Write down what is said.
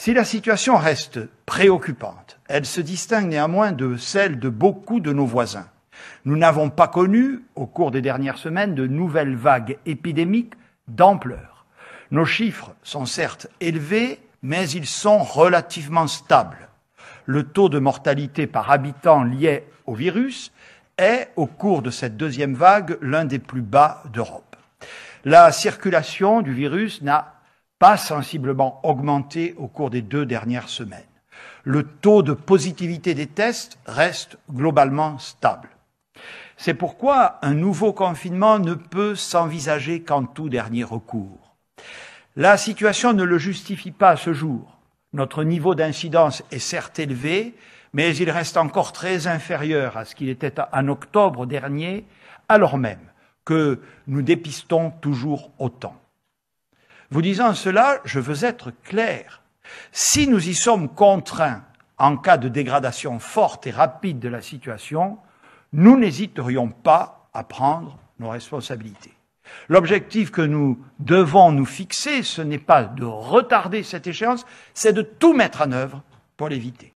Si la situation reste préoccupante, elle se distingue néanmoins de celle de beaucoup de nos voisins. Nous n'avons pas connu, au cours des dernières semaines, de nouvelles vagues épidémiques d'ampleur. Nos chiffres sont certes élevés, mais ils sont relativement stables. Le taux de mortalité par habitant lié au virus est, au cours de cette deuxième vague, l'un des plus bas d'Europe. La circulation du virus n'a pas sensiblement augmenté au cours des deux dernières semaines. Le taux de positivité des tests reste globalement stable. C'est pourquoi un nouveau confinement ne peut s'envisager qu'en tout dernier recours. La situation ne le justifie pas à ce jour. Notre niveau d'incidence est certes élevé, mais il reste encore très inférieur à ce qu'il était en octobre dernier, alors même que nous dépistons toujours autant. Vous disant cela, je veux être clair. Si nous y sommes contraints en cas de dégradation forte et rapide de la situation, nous n'hésiterions pas à prendre nos responsabilités. L'objectif que nous devons nous fixer, ce n'est pas de retarder cette échéance, c'est de tout mettre en œuvre pour l'éviter.